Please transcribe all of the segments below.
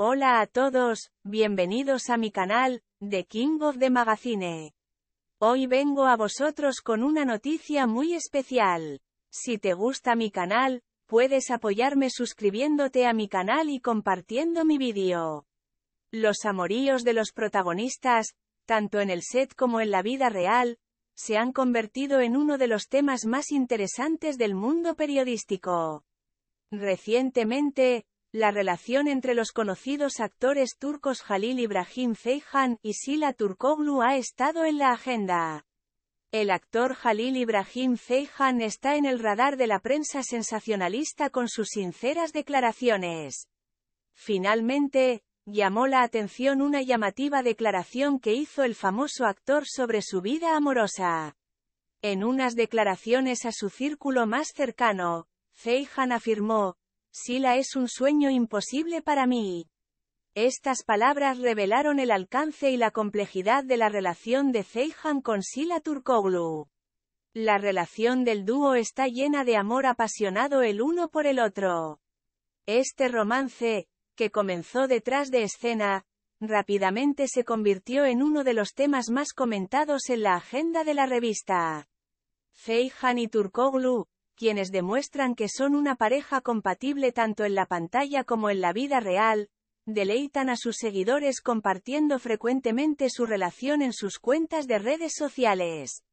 Hola a todos, bienvenidos a mi canal, The King of the Magazine. Hoy vengo a vosotros con una noticia muy especial. Si te gusta mi canal, puedes apoyarme suscribiéndote a mi canal y compartiendo mi vídeo. Los amoríos de los protagonistas, tanto en el set como en la vida real, se han convertido en uno de los temas más interesantes del mundo periodístico. Recientemente, la relación entre los conocidos actores turcos Halil Ibrahim Ceyhan y Sila Turkoglu ha estado en la agenda. El actor Halil Ibrahim Ceyhan está en el radar de la prensa sensacionalista con sus sinceras declaraciones. Finalmente, llamó la atención una llamativa declaración que hizo el famoso actor sobre su vida amorosa. En unas declaraciones a su círculo más cercano, Ceyhan afirmó, Sila es un sueño imposible para mí. Estas palabras revelaron el alcance y la complejidad de la relación de Feijan con Sila Turkoglu. La relación del dúo está llena de amor apasionado el uno por el otro. Este romance, que comenzó detrás de escena, rápidamente se convirtió en uno de los temas más comentados en la agenda de la revista. feihan y Turkoglu, quienes demuestran que son una pareja compatible tanto en la pantalla como en la vida real, deleitan a sus seguidores compartiendo frecuentemente su relación en sus cuentas de redes sociales.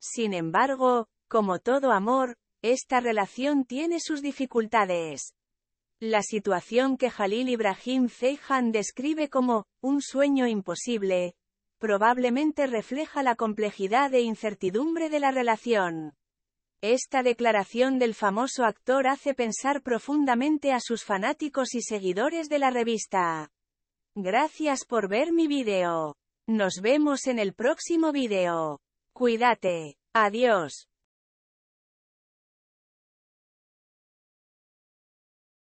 Sin embargo, como todo amor, esta relación tiene sus dificultades. La situación que Jalil Ibrahim Feijan describe como un sueño imposible, probablemente refleja la complejidad e incertidumbre de la relación. Esta declaración del famoso actor hace pensar profundamente a sus fanáticos y seguidores de la revista. Gracias por ver mi video. Nos vemos en el próximo video. Cuídate. Adiós.